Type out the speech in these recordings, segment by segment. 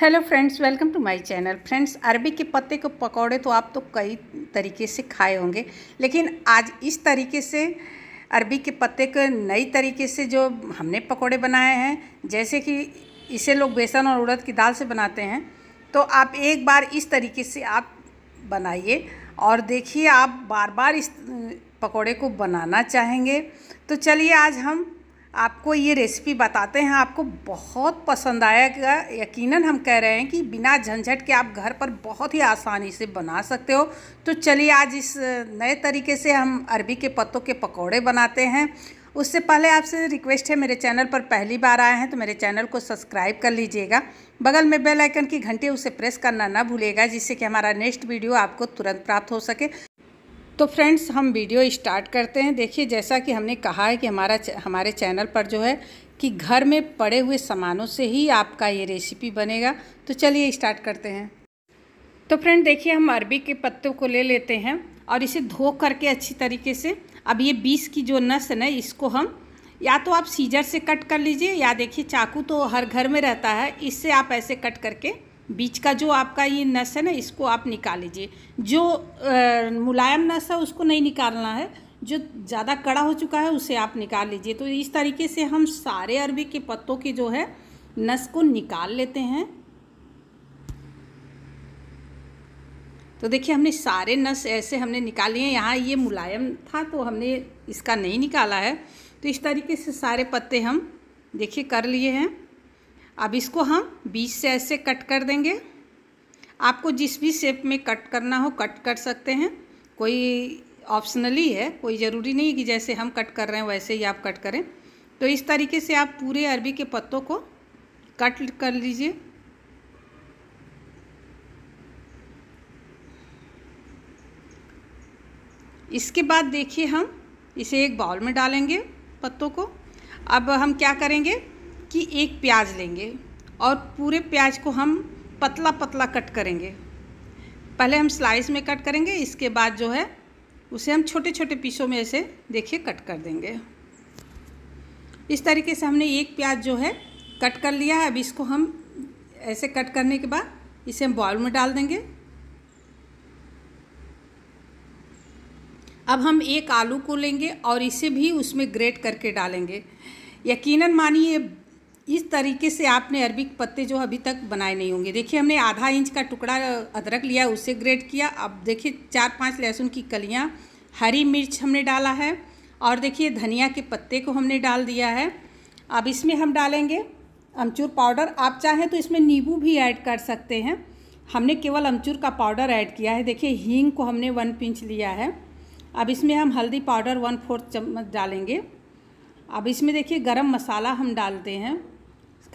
hello friends welcome to my channel friends अरबी के पत्ते को पकौड़े तो आप तो कई तरीके से खाए होंगे लेकिन आज इस तरीके से अरबी के पत्ते के नई तरीके से जो हमने पकौड़े बनाए हैं जैसे कि इसे लोग बेसन और उड़द की दाल से बनाते हैं तो आप एक बार इस तरीके से आप बनाइए और देखिए आप बार बार इस पकौड़े को बनाना चाहेंगे तो चलिए आज हम आपको ये रेसिपी बताते हैं आपको बहुत पसंद आएगा यकीनन हम कह रहे हैं कि बिना झंझट के आप घर पर बहुत ही आसानी से बना सकते हो तो चलिए आज इस नए तरीके से हम अरबी के पत्तों के पकौड़े बनाते हैं उससे पहले आपसे रिक्वेस्ट है मेरे चैनल पर पहली बार आए हैं तो मेरे चैनल को सब्सक्राइब कर लीजिएगा बगल में बेल आइकन की घंटी उसे प्रेस करना ना भूलेगा जिससे कि हमारा नेक्स्ट वीडियो आपको तुरंत प्राप्त हो सके तो फ्रेंड्स हम वीडियो स्टार्ट करते हैं देखिए जैसा कि हमने कहा है कि हमारा हमारे चैनल पर जो है कि घर में पड़े हुए सामानों से ही आपका ये रेसिपी बनेगा तो चलिए स्टार्ट करते हैं तो फ्रेंड देखिए हम अरबी के पत्तों को ले लेते हैं और इसे धो करके अच्छी तरीके से अब ये बीस की जो नस है ना इसको हम या तो आप सीजर से कट कर लीजिए या देखिए चाकू तो हर घर में रहता है इससे आप ऐसे कट करके बीच का जो आपका ये नस है ना इसको आप निकाल लीजिए जो मुलायम नस है उसको नहीं निकालना है जो ज़्यादा कड़ा हो चुका है उसे आप निकाल लीजिए तो इस तरीके से हम सारे अरबी के पत्तों के जो है नस को निकाल लेते हैं तो देखिए हमने सारे नस ऐसे हमने निकाल लिए यहाँ ये मुलायम था तो हमने इसका नहीं निकाला है तो इस तरीके से सारे पत्ते हम देखिए कर लिए हैं अब इसको हम बीच से ऐसे कट कर देंगे आपको जिस भी शेप में कट करना हो कट कर सकते हैं कोई ऑप्शनली है कोई ज़रूरी नहीं कि जैसे हम कट कर रहे हैं वैसे ही आप कट करें तो इस तरीके से आप पूरे अरबी के पत्तों को कट कर लीजिए इसके बाद देखिए हम इसे एक बाउल में डालेंगे पत्तों को अब हम क्या करेंगे कि एक प्याज लेंगे और पूरे प्याज को हम पतला पतला कट करेंगे पहले हम स्लाइस में कट करेंगे इसके बाद जो है उसे हम छोटे छोटे पीसों में ऐसे देखिए कट कर देंगे इस तरीके से हमने एक प्याज जो है कट कर लिया है अब इसको हम ऐसे कट करने के बाद इसे हम बॉल में डाल देंगे अब हम एक आलू को लेंगे और इसे भी उसमें ग्रेट करके डालेंगे यकीनन मानिए इस तरीके से आपने अरबिक पत्ते जो अभी तक बनाए नहीं होंगे देखिए हमने आधा इंच का टुकड़ा अदरक लिया उसे ग्रेट किया अब देखिए चार पांच लहसुन की कलियां हरी मिर्च हमने डाला है और देखिए धनिया के पत्ते को हमने डाल दिया है अब इसमें हम डालेंगे अमचूर पाउडर आप चाहें तो इसमें नींबू भी ऐड कर सकते हैं हमने केवल अमचूर का पाउडर ऐड किया है देखिए हींग को हमने वन पिंच लिया है अब इसमें हम हल्दी पाउडर वन फोर्थ चम्मच डालेंगे अब इसमें देखिए गरम मसाला हम डालते हैं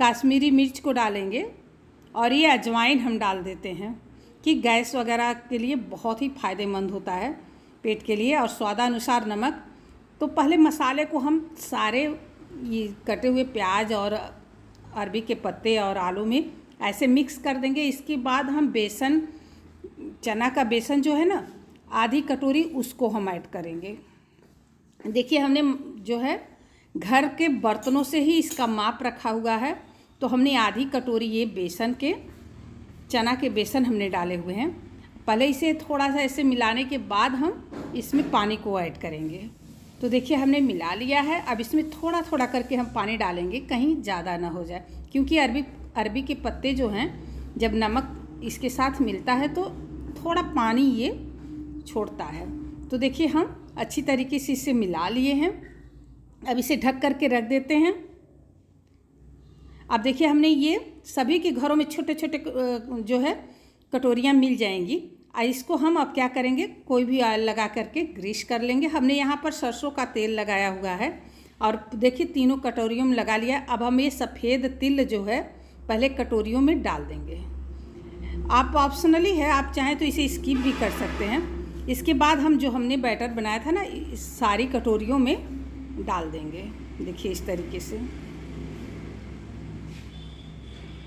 काश्मीरी मिर्च को डालेंगे और ये अजवाइन हम डाल देते हैं कि गैस वगैरह के लिए बहुत ही फ़ायदेमंद होता है पेट के लिए और स्वादानुसार नमक तो पहले मसाले को हम सारे ये कटे हुए प्याज और अरबी के पत्ते और आलू में ऐसे मिक्स कर देंगे इसके बाद हम बेसन चना का बेसन जो है ना आधी कटोरी उसको हम ऐड करेंगे देखिए हमने जो है घर के बर्तनों से ही इसका माप रखा हुआ है तो हमने आधी कटोरी ये बेसन के चना के बेसन हमने डाले हुए हैं पहले इसे थोड़ा सा ऐसे मिलाने के बाद हम इसमें पानी को ऐड करेंगे तो देखिए हमने मिला लिया है अब इसमें थोड़ा थोड़ा करके हम पानी डालेंगे कहीं ज़्यादा ना हो जाए क्योंकि अरबी अरबी के पत्ते जो हैं जब नमक इसके साथ मिलता है तो थोड़ा पानी ये छोड़ता है तो देखिए हम अच्छी तरीके से इसे मिला लिए हैं अब इसे ढक करके रख देते हैं अब देखिए हमने ये सभी के घरों में छोटे छोटे जो है कटोरियाँ मिल जाएंगी इसको हम अब क्या करेंगे कोई भी ऑयल लगा करके ग्रीस कर लेंगे हमने यहाँ पर सरसों का तेल लगाया हुआ है और देखिए तीनों कटोरियों में लगा लिया अब हम ये सफ़ेद तिल जो है पहले कटोरियों में डाल देंगे आप ऑप्शनली है आप चाहें तो इसे स्किप भी कर सकते हैं इसके बाद हम जो हमने बैटर बनाया था ना इस सारी कटोरियों में डाल देंगे देखिए इस तरीके से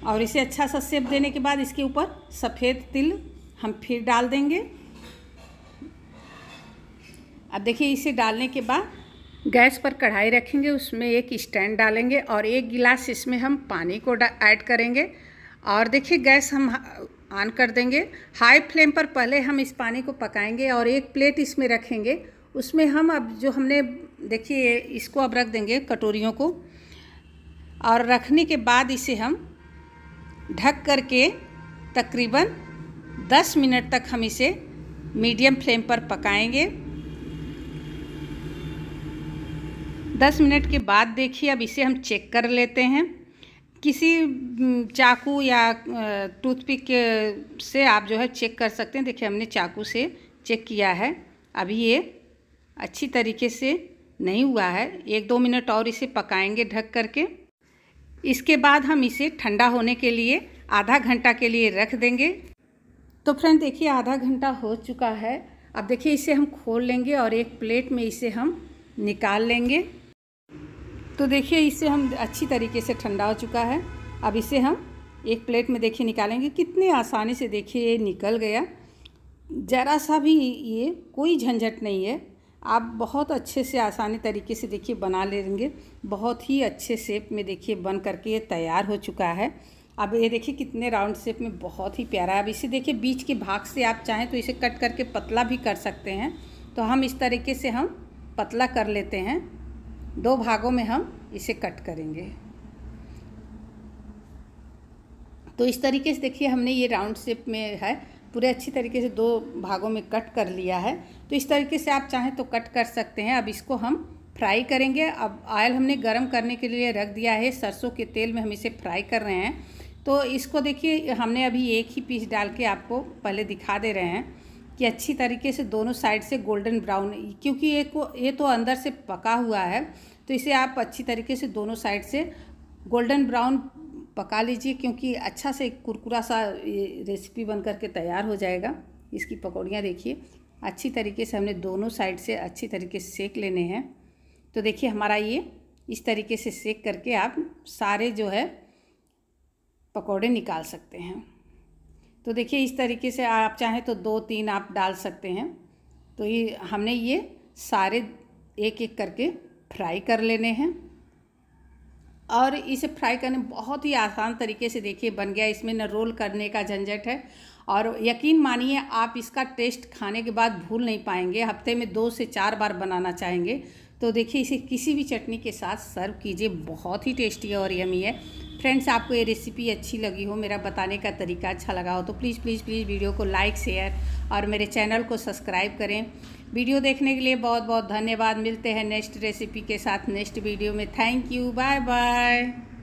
और इसे अच्छा सा सेप देने के बाद इसके ऊपर सफ़ेद तिल हम फिर डाल देंगे अब देखिए इसे डालने के बाद गैस पर कढ़ाई रखेंगे उसमें एक स्टैंड डालेंगे और एक गिलास इसमें हम पानी को ऐड करेंगे और देखिए गैस हम ऑन कर देंगे हाई फ्लेम पर पहले हम इस पानी को पकाएंगे और एक प्लेट इसमें रखेंगे उसमें हम अब जो हमने देखिए इसको अब रख देंगे कटोरियों को और रखने के बाद इसे हम ढक करके तकरीबन 10 मिनट तक हम इसे मीडियम फ्लेम पर पकाएंगे 10 मिनट के बाद देखिए अब इसे हम चेक कर लेते हैं किसी चाकू या टूथपिक से आप जो है चेक कर सकते हैं देखिए हमने चाकू से चेक किया है अभी ये अच्छी तरीके से नहीं हुआ है एक दो मिनट और इसे पकाएंगे ढक करके इसके बाद हम इसे ठंडा होने के लिए आधा घंटा के लिए रख देंगे तो फ्रेंड देखिए आधा घंटा हो चुका है अब देखिए इसे हम खोल लेंगे और एक प्लेट में इसे हम निकाल लेंगे तो देखिए इसे हम अच्छी तरीके से ठंडा हो चुका है अब इसे हम एक प्लेट में देखिए निकालेंगे कितने आसानी से देखिए ये निकल गया ज़रा सा भी ये कोई झंझट नहीं है आप बहुत अच्छे से आसानी तरीके से देखिए बना लेंगे बहुत ही अच्छे शेप में देखिए बन करके ये तैयार हो चुका है अब ये देखिए कितने राउंड शेप में बहुत ही प्यारा है अब इसे देखिए बीच के भाग से आप चाहें तो इसे कट करके पतला भी कर सकते हैं तो हम इस तरीके से हम पतला कर लेते हैं दो भागों में हम इसे कट करेंगे तो इस तरीके से देखिए हमने ये राउंड शेप में है पूरे अच्छी तरीके से दो भागों में कट कर लिया है तो इस तरीके से आप चाहें तो कट कर सकते हैं अब इसको हम फ्राई करेंगे अब ऑयल हमने गर्म करने के लिए रख दिया है सरसों के तेल में हम इसे फ्राई कर रहे हैं तो इसको देखिए हमने अभी एक ही पीस डाल के आपको पहले दिखा दे रहे हैं कि अच्छी तरीके से दोनों साइड से गोल्डन ब्राउन क्योंकि ये को ये तो अंदर से पका हुआ है तो इसे आप अच्छी तरीके से दोनों साइड से गोल्डन ब्राउन पका लीजिए क्योंकि अच्छा से कुरकुरा सा ये रेसिपी बन करके तैयार हो जाएगा इसकी पकौड़ियाँ देखिए अच्छी तरीके से हमने दोनों साइड से अच्छी तरीके से सेक लेने हैं तो देखिए हमारा ये इस तरीके से सेक करके आप सारे जो है पकौड़े निकाल सकते हैं तो देखिए इस तरीके से आप चाहें तो दो तीन आप डाल सकते हैं तो ये हमने ये सारे एक एक करके फ्राई कर लेने हैं और इसे फ्राई करने बहुत ही आसान तरीके से देखिए बन गया इसमें न रोल करने का झंझट है और यकीन मानिए आप इसका टेस्ट खाने के बाद भूल नहीं पाएंगे हफ्ते में दो से चार बार बनाना चाहेंगे तो देखिए इसे किसी भी चटनी के साथ सर्व कीजिए बहुत ही टेस्टी है और यमी है फ्रेंड्स आपको ये रेसिपी अच्छी लगी हो मेरा बताने का तरीका अच्छा लगा हो तो प्लीज़ प्लीज़ प्लीज़ वीडियो को लाइक शेयर और मेरे चैनल को सब्सक्राइब करें वीडियो देखने के लिए बहुत बहुत धन्यवाद मिलते हैं नेक्स्ट रेसिपी के साथ नेक्स्ट वीडियो में थैंक यू बाय बाय